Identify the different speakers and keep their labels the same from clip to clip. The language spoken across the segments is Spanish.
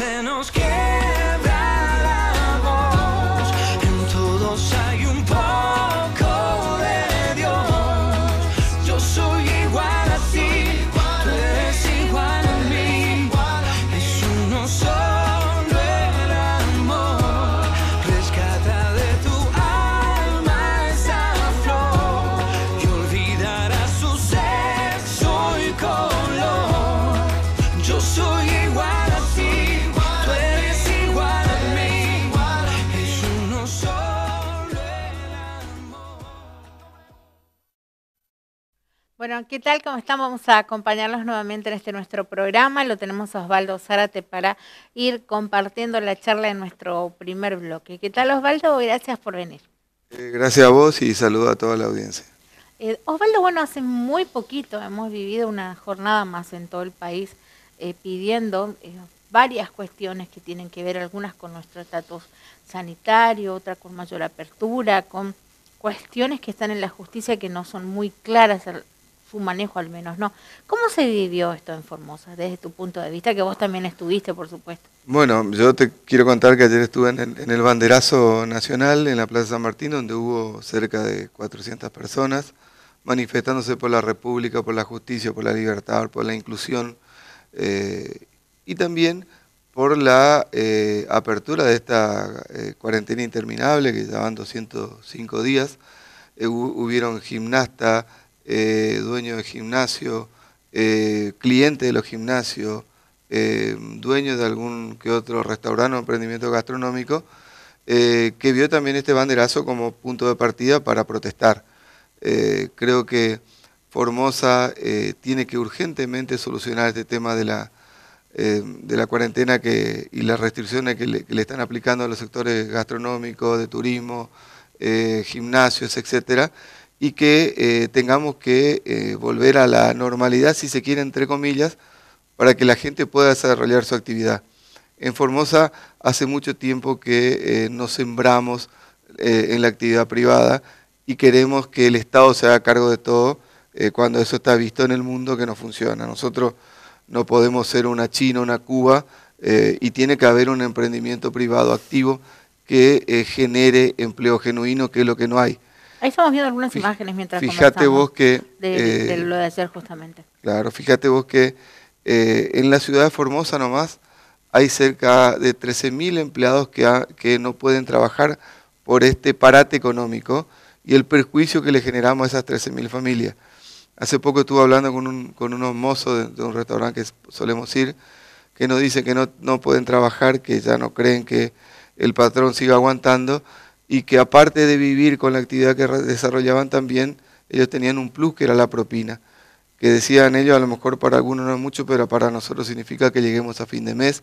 Speaker 1: se nos quiere. Bueno, ¿qué tal? ¿Cómo estamos? Vamos a acompañarlos nuevamente en este nuestro programa. Lo tenemos a Osvaldo Zárate para ir compartiendo la charla de nuestro primer bloque. ¿Qué tal, Osvaldo? Gracias por venir.
Speaker 2: Eh, gracias a vos y saludo a toda la audiencia.
Speaker 1: Eh, Osvaldo, bueno, hace muy poquito hemos vivido una jornada más en todo el país eh, pidiendo varias cuestiones que tienen que ver, algunas con nuestro estatus sanitario, otra con mayor apertura, con cuestiones que están en la justicia que no son muy claras su manejo al menos, ¿no? ¿Cómo se vivió esto en Formosa desde tu punto de vista, que vos también estuviste, por supuesto?
Speaker 2: Bueno, yo te quiero contar que ayer estuve en el, banderazo nacional en la Plaza San Martín, donde hubo cerca de 400 personas manifestándose por la República, por la justicia, por la libertad, por la inclusión eh, y también por la eh, apertura de esta eh, cuarentena interminable que llevaban 205 días. hubieron gimnastas, eh, dueño de gimnasio, eh, cliente de los gimnasios, eh, dueño de algún que otro restaurante o emprendimiento gastronómico, que vio también este banderazo como punto de partida para protestar. creo que Formosa tiene que urgentemente solucionar este tema de la, cuarentena y las restricciones que le, están aplicando a los sectores gastronómicos, de turismo, gimnasios, etcétera y que eh, tengamos que eh, volver a la normalidad, si se quiere, entre comillas, para que la gente pueda desarrollar su actividad. En Formosa hace mucho tiempo que eh, nos sembramos en la actividad privada y queremos que el Estado se haga cargo de todo cuando eso está visto en el mundo que no funciona. Nosotros no podemos ser una China, una Cuba, y tiene que haber un emprendimiento privado activo que genere empleo genuino, que es lo que no hay. Ahí estamos viendo algunas imágenes mientras Fíjate vos que... De, eh,
Speaker 1: lo de ayer justamente.
Speaker 2: Claro, fíjate vos que eh, en la ciudad de Formosa nomás hay cerca de 13.000 empleados que, que no pueden trabajar por este parate económico y el perjuicio que le generamos a esas 13.000 familias. Hace poco estuve hablando con, un, con unos mozos de, un restaurante que solemos ir, que nos dice que no, no pueden trabajar, que ya no creen que el patrón siga aguantando y que aparte de vivir con la actividad que desarrollaban también, ellos tenían un plus que era la propina, que decían ellos, a lo mejor para algunos no es mucho, pero para nosotros significa que lleguemos a fin de mes.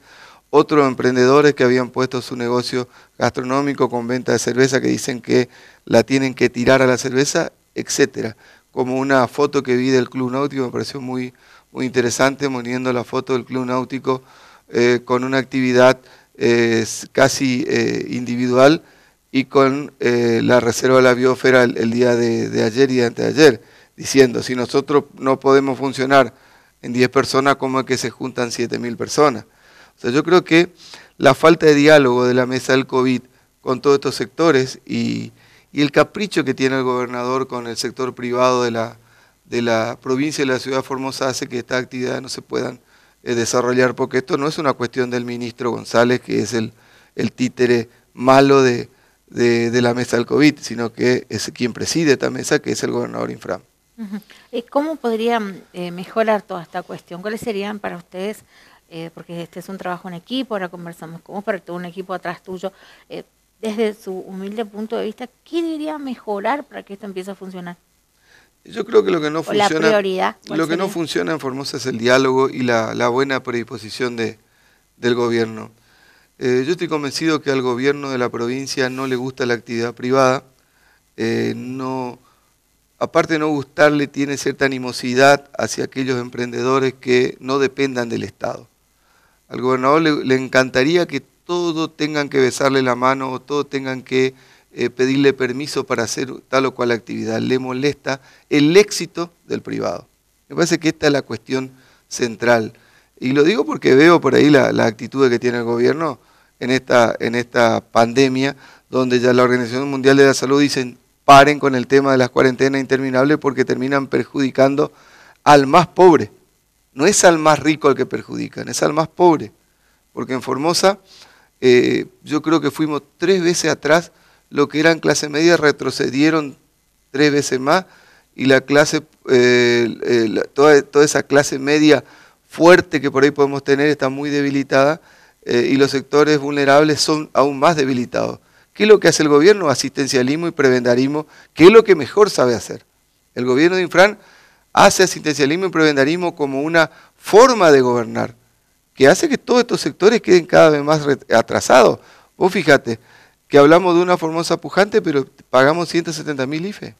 Speaker 2: Otros emprendedores que habían puesto su negocio gastronómico con venta de cerveza, que dicen que la tienen que tirar a la cerveza, etcétera. Como una foto que vi del Club Náutico, me pareció muy, muy interesante, poniendo la foto del Club Náutico eh, con una actividad eh, casi eh, individual y con eh, la Reserva de la Biosfera el, día de, ayer y antes de ayer, diciendo, si nosotros no podemos funcionar en 10 personas, ¿cómo es que se juntan 7.000 personas? O sea, yo creo que la falta de diálogo de la mesa del COVID con todos estos sectores y, el capricho que tiene el gobernador con el sector privado de la, de la provincia y la ciudad de Formosa hace que estas actividades no se puedan eh, desarrollar, porque esto no es una cuestión del ministro González, que es el, el títere malo de de, la mesa del COVID, sino que es quien preside esta mesa, que es el gobernador Infram.
Speaker 1: Eh, ¿Cómo podrían eh, mejorar toda esta cuestión? ¿Cuáles serían para ustedes, eh, porque este es un trabajo en equipo, ahora conversamos con vos, todo un equipo atrás tuyo, desde su humilde punto de vista, ¿qué debería mejorar para que esto empiece a funcionar?
Speaker 2: Yo creo que lo que no funciona, lo que no funciona en Formosa es el diálogo y la, la buena predisposición de, del gobierno. Eh, yo estoy convencido que al gobierno de la provincia no le gusta la actividad privada, eh, aparte de no gustarle, tiene cierta animosidad hacia aquellos emprendedores que no dependan del Estado. Al gobernador le, encantaría que todos tengan que besarle la mano o todos tengan que eh, pedirle permiso para hacer tal o cual actividad. Le molesta el éxito del privado. Me parece que esta es la cuestión central. Y lo digo porque veo por ahí la, la actitud que tiene el gobierno en esta, en esta pandemia, donde ya la Organización Mundial de la Salud dicen paren con el tema de las cuarentenas interminables porque terminan perjudicando al más pobre. No es al más rico el que perjudican, es al más pobre. Porque en Formosa eh, yo creo que fuimos tres veces atrás, lo que eran clase media retrocedieron tres veces más y la clase, eh, toda, toda esa clase media fuerte que por ahí podemos tener está muy debilitada eh, y los sectores vulnerables son aún más debilitados. ¿Qué es lo que hace el gobierno? Asistencialismo y prebendarismo, ¿Qué es lo que mejor sabe hacer. El gobierno de Infran hace asistencialismo y prebendarismo como una forma de gobernar, que hace que todos estos sectores queden cada vez más atrasados. Vos fíjate que hablamos de una Formosa pujante, pero pagamos 170.000 mil IFE. O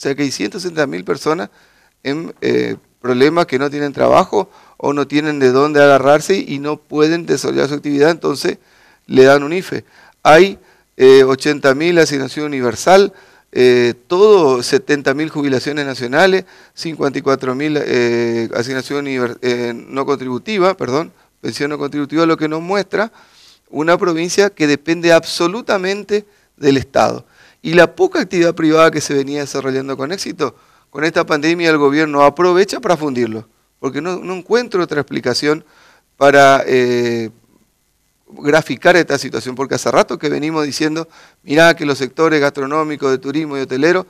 Speaker 2: sea que hay 160.000 mil personas en eh, problemas que no tienen trabajo o no tienen de dónde agarrarse y no pueden desarrollar su actividad, entonces le dan un IFE. Hay 80.000 eh, asignación universal, eh, todo 70.000 jubilaciones nacionales, 54.000 eh, asignación eh, no contributiva, perdón, pensión no contributiva, lo que nos muestra una provincia que depende absolutamente del Estado. Y la poca actividad privada que se venía desarrollando con éxito, con esta pandemia el gobierno aprovecha para fundirlo porque no, encuentro otra explicación para eh, graficar esta situación, porque hace rato que venimos diciendo, mirá que los sectores gastronómicos, de turismo y hotelero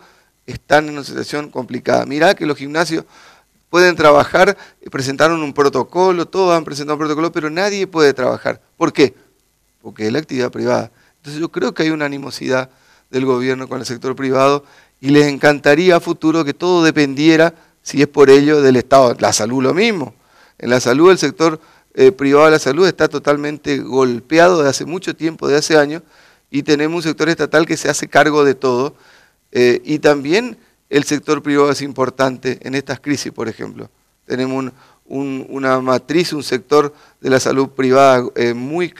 Speaker 2: están en una situación complicada, mirá que los gimnasios pueden trabajar, eh, presentaron un protocolo, todos han presentado un protocolo, pero nadie puede trabajar. ¿Por qué? Porque es la actividad privada. Entonces yo creo que hay una animosidad del gobierno con el sector privado y les encantaría a futuro que todo dependiera si es por ello del Estado. La salud lo mismo. En la salud, el sector eh, privado de la salud está totalmente golpeado de hace mucho tiempo, de hace años, y tenemos un sector estatal que se hace cargo de todo. Eh, y también el sector privado es importante en estas crisis, por ejemplo. Tenemos una matriz, un sector de la salud privada eh, muy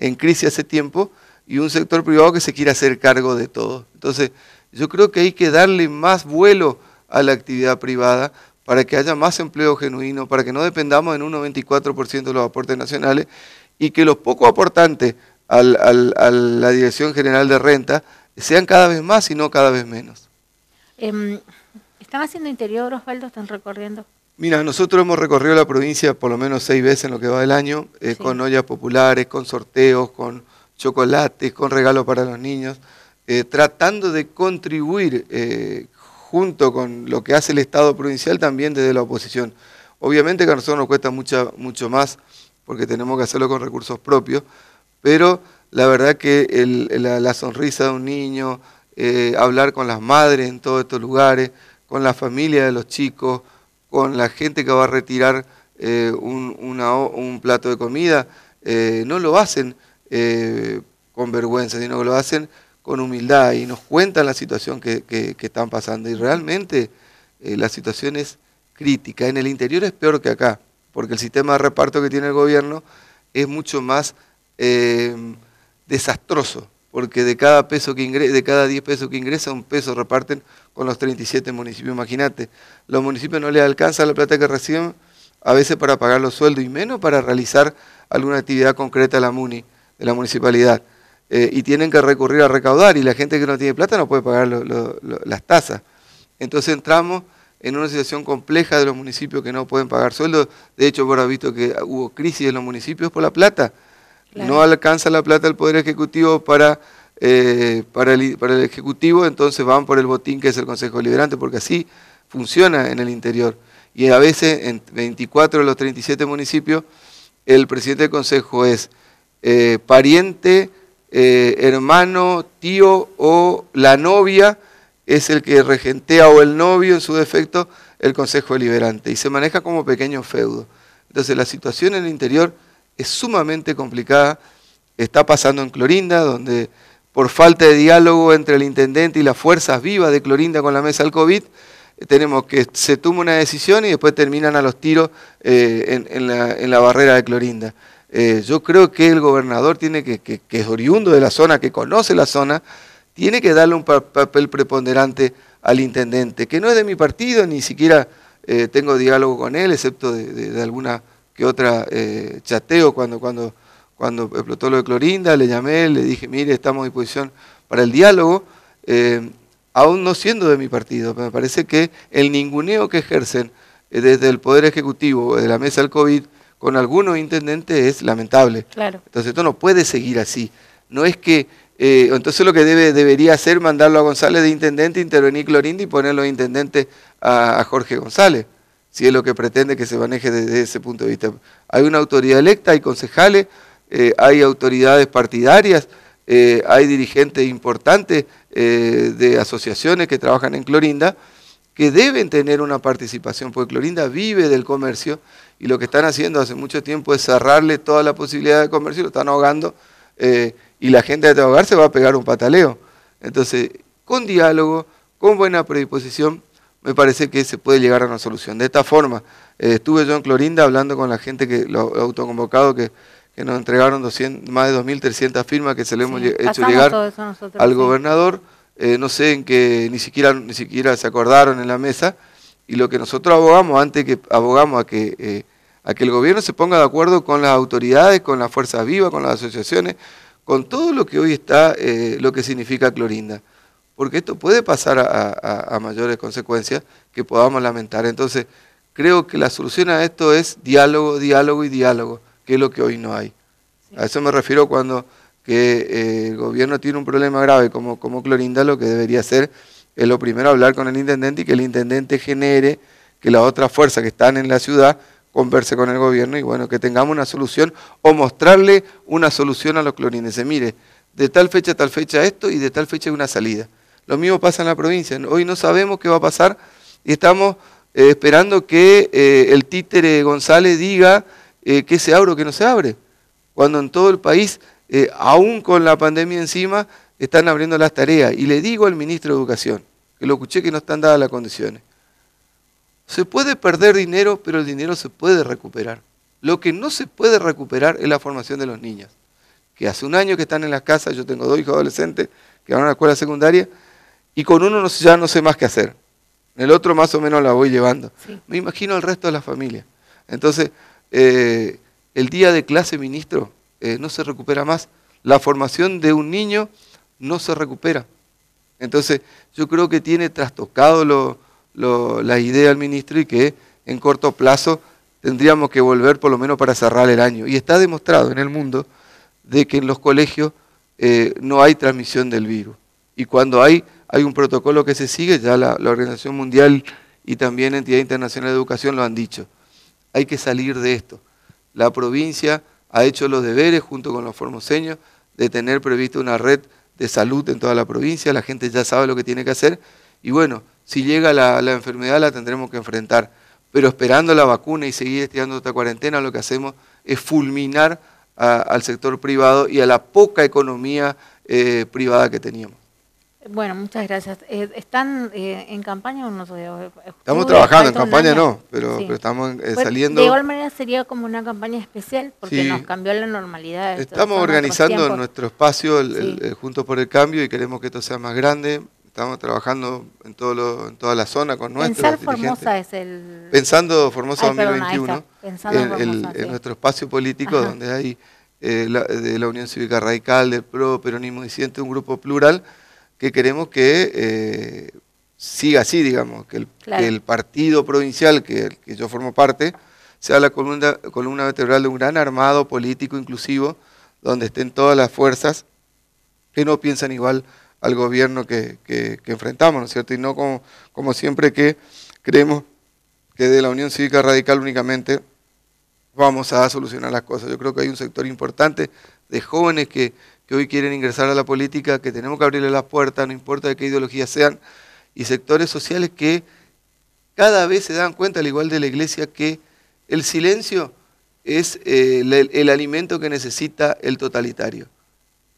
Speaker 2: en crisis hace tiempo y un sector privado que se quiere hacer cargo de todo. Entonces, yo creo que hay que darle más vuelo a la actividad privada para que haya más empleo genuino, para que no dependamos en un 94% de los aportes nacionales y que los poco aportantes a la Dirección General de Renta sean cada vez más y no cada vez menos.
Speaker 1: Em, ¿Están haciendo interior, Osvaldo? ¿Están recorriendo?
Speaker 2: Mira, nosotros hemos recorrido la provincia por lo menos seis veces en lo que va del año, eh, con ollas populares, con sorteos, con chocolates, con regalos para los niños, eh, tratando de contribuir eh, junto con lo que hace el Estado provincial también desde la oposición. Obviamente que nos cuesta mucha, mucho más porque tenemos que hacerlo con recursos propios, pero la verdad que la, sonrisa de un niño, eh, hablar con las madres en todos estos lugares, con la familia de los chicos, con la gente que va a retirar eh, un, plato de comida, eh, no lo hacen con vergüenza, sino que lo hacen con humildad y nos cuentan la situación que, están pasando. Y realmente eh, la situación es crítica. En el interior es peor que acá, porque el sistema de reparto que tiene el gobierno es mucho más eh, desastroso, porque de cada peso que ingresa, de cada 10 pesos que ingresa, un peso reparten con los 37 municipios. Imagínate, los municipios no les alcanza la plata que reciben a veces para pagar los sueldos y menos para realizar alguna actividad concreta la MUNI, de la municipalidad. Eh, y tienen que recurrir a recaudar y la gente que no tiene plata no puede pagar las tasas. Entonces entramos en una situación compleja de los municipios que no pueden pagar sueldos. De hecho, ahora visto que hubo crisis en los municipios por la plata. No alcanza la plata el Poder Ejecutivo para, eh, para, el, Ejecutivo, entonces van por el botín que es el Consejo Liberante, porque así funciona en el interior. Y a veces en 24 de los 37 municipios el presidente del Consejo es eh, pariente eh, hermano, tío o la novia es el que regentea o el novio en su defecto el consejo deliberante y se maneja como pequeño feudo. Entonces la situación en el interior es sumamente complicada. Está pasando en Clorinda, donde por falta de diálogo entre el intendente y las fuerzas vivas de Clorinda con la mesa del COVID, tenemos que se toma una decisión y después terminan a los tiros eh, en la barrera de Clorinda. Eh, yo creo que el gobernador tiene que, que, es oriundo de la zona, que conoce la zona, tiene que darle un papel preponderante al intendente, que no es de mi partido, ni siquiera eh, tengo diálogo con él, excepto de, alguna que otra eh, chateo cuando, cuando, cuando explotó lo de Clorinda, le llamé, le dije, mire, estamos a disposición para el diálogo, aún no siendo de mi partido, me parece que el ninguneo que ejercen desde el Poder Ejecutivo, de la mesa del COVID, con algunos intendentes es lamentable. Claro. Entonces esto no puede seguir así. No es que eh, entonces lo que debe, debería hacer mandarlo a González de intendente, intervenir Clorinda y ponerlo intendente intendente a, Jorge González, si es lo que pretende que se maneje desde ese punto de vista. Hay una autoridad electa, hay concejales, eh, hay autoridades partidarias, eh, hay dirigentes importantes de asociaciones que trabajan en Clorinda, que deben tener una participación, porque Clorinda vive del comercio y lo que están haciendo hace mucho tiempo es cerrarle toda la posibilidad de comercio, lo están ahogando eh, y la gente de ahogar se va a pegar un pataleo. Entonces, con diálogo, con buena predisposición, me parece que se puede llegar a una solución. De esta forma, eh, estuve yo en Clorinda hablando con la gente que lo autoconvocados que, que nos entregaron más de 2.300 firmas que se le hemos hecho llegar al gobernador. Eh, no sé en que ni siquiera, ni siquiera se acordaron en la mesa. Y lo que nosotros abogamos, antes que abogamos a que, eh, a que el gobierno se ponga de acuerdo con las autoridades, con las fuerzas vivas, con las asociaciones, con todo lo que hoy está, eh, lo que significa Clorinda. Porque esto puede pasar a, mayores consecuencias que podamos lamentar. Entonces, creo que la solución a esto es diálogo, diálogo y diálogo, que es lo que hoy no hay. A eso me refiero cuando que eh, el gobierno tiene un problema grave como, como Clorinda, lo que debería ser es lo primero hablar con el intendente y que el intendente genere que las otras fuerzas que están en la ciudad converse con el gobierno y bueno, que tengamos una solución o mostrarle una solución a los se Mire, de tal fecha a tal fecha esto y de tal fecha una salida. Lo mismo pasa en la provincia. Hoy no sabemos qué va a pasar y estamos eh, esperando que eh, el títere González diga eh, que se abre o que no se abre. Cuando en todo el país, aún con la pandemia encima, están abriendo las tareas. Y le digo al ministro de Educación, que lo escuché que no están dadas las condiciones. Se puede perder dinero, pero el dinero se puede recuperar. Lo que no se puede recuperar es la formación de los niños, que hace un año que están en las casas, yo tengo dos hijos adolescentes que van a la escuela secundaria, y con uno ya no sé más qué hacer. el otro más o menos la voy llevando. Me imagino al resto de la familia. Entonces, eh, el día de clase, ministro, eh, no se recupera más. La formación de un niño no se recupera. Entonces, yo creo que tiene trastocado la idea del ministro y que en corto plazo tendríamos que volver por lo menos para cerrar el año. Y está demostrado en el mundo de que en los colegios eh, no hay transmisión del virus. Y cuando hay, hay un protocolo que se sigue, ya la, Organización Mundial y también la Entidad Internacional de Educación lo han dicho. Hay que salir de esto. La provincia ha hecho los deberes junto con los formoseños de tener prevista una red de salud en toda la provincia, la gente ya sabe lo que tiene que hacer y bueno, si llega la, enfermedad la tendremos que enfrentar. Pero esperando la vacuna y seguir estirando esta cuarentena, lo que hacemos es fulminar al sector privado y a la poca economía eh, privada que teníamos.
Speaker 1: Bueno, muchas gracias. Eh, ¿Están eh, en campaña o no? Estamos trabajando, en campaña no, pero, estamos eh, pues, saliendo... De igual manera sería como una campaña especial porque nos cambió la normalidad. Estamos organizando nuestro
Speaker 2: espacio, Juntos por el Cambio, y queremos que esto sea más grande. Estamos trabajando en, en toda la zona con nuestros Pensar Formosa es el... Pensando Formosa 2021, en nuestro espacio político donde hay de la Unión Cívica Radical, del PRO, Peronismo Disidente, un grupo plural que queremos que eh, siga así, digamos, que el, partido provincial que, yo formo parte sea la columna, vertebral de un gran armado político inclusivo, donde estén todas las fuerzas que no piensan igual al gobierno que, enfrentamos, ¿no es cierto? Y no como, siempre que creemos que de la Unión Cívica Radical únicamente vamos a solucionar las cosas. Yo creo que hay un sector importante de jóvenes que, que hoy quieren ingresar a la política, que tenemos que abrirle las puertas, no importa de qué ideología sean, y sectores sociales que cada vez se dan cuenta, al igual de la iglesia, que el silencio es eh, el, alimento que necesita el totalitario.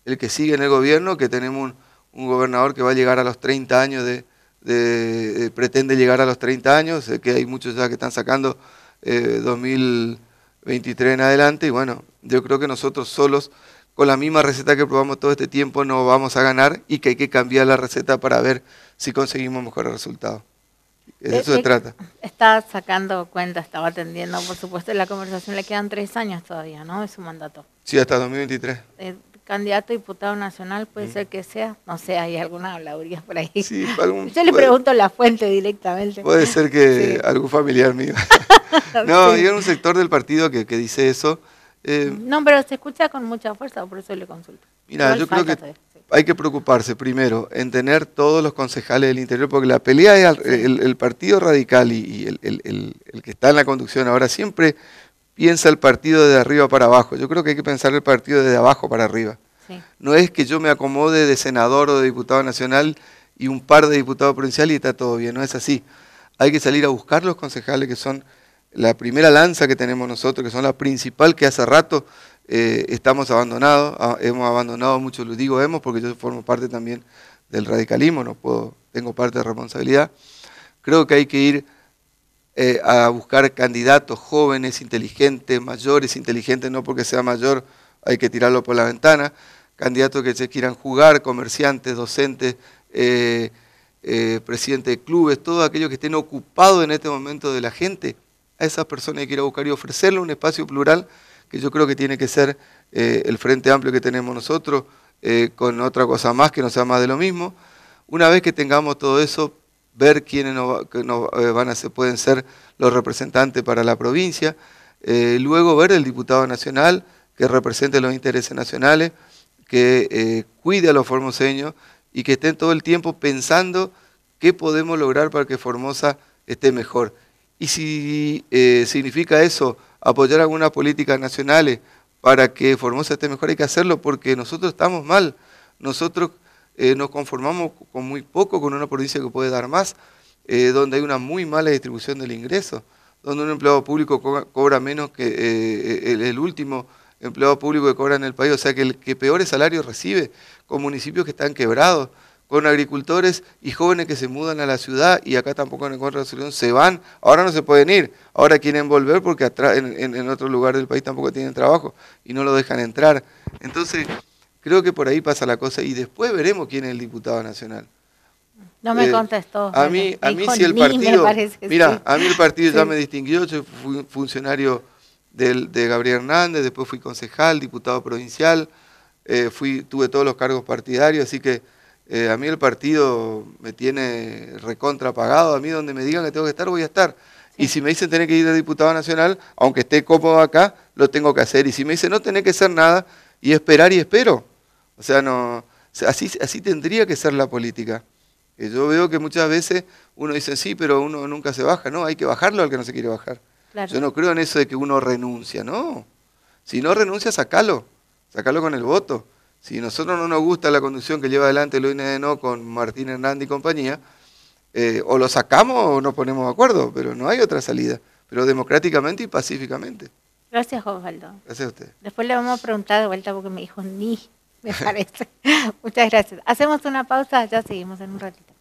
Speaker 2: El que sigue en el gobierno, que tenemos un, gobernador que va a llegar a los 30 años de, eh, pretende llegar a los 30 años, que hay muchos ya que están sacando 2023 eh, en adelante, y bueno, yo creo que nosotros solos con la misma receta que probamos todo este tiempo no vamos a ganar y que hay que cambiar la receta para ver si conseguimos mejores resultados. De eso eh, se eh, trata.
Speaker 1: Está sacando cuenta, estaba atendiendo, por supuesto, la conversación le quedan tres años todavía, ¿no? Es su mandato.
Speaker 2: Sí, hasta 2023.
Speaker 1: Eh, candidato diputado nacional puede mm. ser que sea, no sé, hay alguna habladuría por ahí. Sí, Yo le pregunto la fuente directamente. Puede ser
Speaker 2: que algún familiar mío.
Speaker 1: no, hay un
Speaker 2: sector del partido que, que dice eso. Eh,
Speaker 1: no, pero se escucha con mucha fuerza, por eso le consulto. Mira, yo creo que
Speaker 2: hay que preocuparse primero en tener todos los concejales del interior, porque la pelea es el, partido radical y, el, que está en la conducción ahora siempre piensa el partido de arriba para abajo. Yo creo que hay que pensar el partido de abajo para arriba. No es que yo me acomode de senador o de diputado nacional y un par de diputados provinciales y está todo bien, no es así. Hay que salir a buscar los concejales que son la primera lanza que tenemos nosotros, que son la principal que hace rato eh, estamos abandonados, hemos abandonado mucho, lo digo hemos porque yo formo parte también del radicalismo, no puedo, tengo parte de responsabilidad. Creo que hay que ir eh, a buscar candidatos jóvenes, inteligentes, mayores, inteligentes, no porque sea mayor hay que tirarlo por la ventana, candidatos que se quieran jugar, comerciantes, docentes, eh, presidentes de clubes, todos aquellos que estén ocupados en este momento de la gente a esas personas que quiero buscar y ofrecerle un espacio plural, que yo creo que tiene que ser eh, el Frente Amplio que tenemos nosotros, eh, con otra cosa más que no sea más de lo mismo. Una vez que tengamos todo eso, ver quiénes eh, van a pueden ser los representantes para la provincia, luego ver el diputado nacional que represente los intereses nacionales, que cuide a los formoseños y que estén todo el tiempo pensando qué podemos lograr para que Formosa esté mejor. Y si eh, significa eso, apoyar algunas políticas nacionales para que Formosa esté mejor, hay que hacerlo porque nosotros estamos mal. Nosotros eh, nos conformamos con muy poco, con una provincia que puede dar más, eh, donde hay una muy mala distribución del ingreso, donde un empleado público cobra menos que el, el último empleado público que cobra en el país, o sea que el que peores salarios recibe, con municipios que están quebrados con agricultores y jóvenes que se mudan a la ciudad y acá tampoco encuentran solución, se van, ahora no se pueden ir, ahora quieren volver porque atrás, en, otro lugar del país tampoco tienen trabajo y no lo dejan entrar. Entonces, creo que por ahí pasa la cosa y después veremos quién es el diputado nacional. No me eh, contestó. A mí, a mí si el partido, mira, a mí el partido ya me distinguió, yo fui funcionario del, de Gabriel Hernández, después fui concejal, diputado provincial, eh, fui, tuve todos los cargos partidarios, así que eh, a mí el partido me tiene recontrapagado, a mí donde me digan que tengo que estar, voy a estar. Y si me dicen tener que ir de diputado nacional, aunque esté cómodo acá, lo tengo que hacer. Y si me dicen no tener que hacer nada, y esperar y espero. O sea, no, así, así tendría que ser la política. Eh, yo veo que muchas veces uno dice sí, pero uno nunca se baja, ¿no? Hay que bajarlo al que no se quiere bajar. Yo no creo en eso de que uno renuncia, no. Si no renuncia, sacalo, sacalo con el voto. Si a nosotros no nos gusta la conducción que lleva adelante Luis no con Martín Hernández y compañía, eh, o lo sacamos o nos ponemos de acuerdo, pero no hay otra salida, pero democráticamente y pacíficamente.
Speaker 1: Gracias, Osvaldo. Gracias a usted. Después le vamos a preguntar de vuelta porque me dijo ni, me parece. Muchas gracias. Hacemos una pausa, ya seguimos en un ratito.